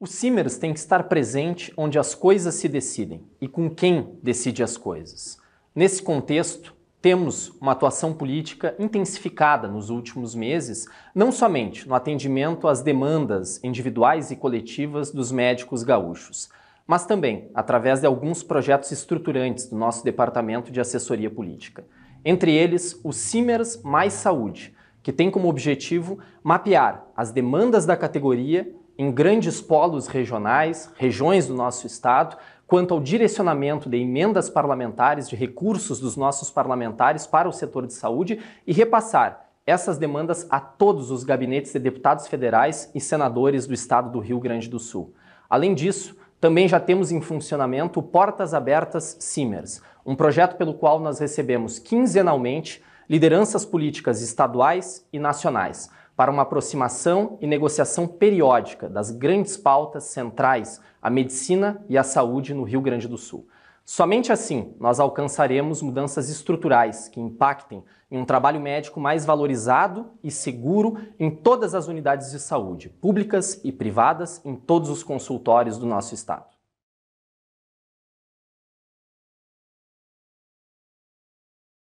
O Simers tem que estar presente onde as coisas se decidem e com quem decide as coisas. Nesse contexto, temos uma atuação política intensificada nos últimos meses, não somente no atendimento às demandas individuais e coletivas dos médicos gaúchos, mas também através de alguns projetos estruturantes do nosso departamento de assessoria política. Entre eles, o CIMERS Mais Saúde, que tem como objetivo mapear as demandas da categoria em grandes polos regionais, regiões do nosso estado, quanto ao direcionamento de emendas parlamentares, de recursos dos nossos parlamentares para o setor de saúde e repassar essas demandas a todos os gabinetes de deputados federais e senadores do estado do Rio Grande do Sul. Além disso, também já temos em funcionamento Portas Abertas Simers, um projeto pelo qual nós recebemos quinzenalmente lideranças políticas estaduais e nacionais para uma aproximação e negociação periódica das grandes pautas centrais à medicina e à saúde no Rio Grande do Sul. Somente assim nós alcançaremos mudanças estruturais que impactem em um trabalho médico mais valorizado e seguro em todas as unidades de saúde, públicas e privadas, em todos os consultórios do nosso estado.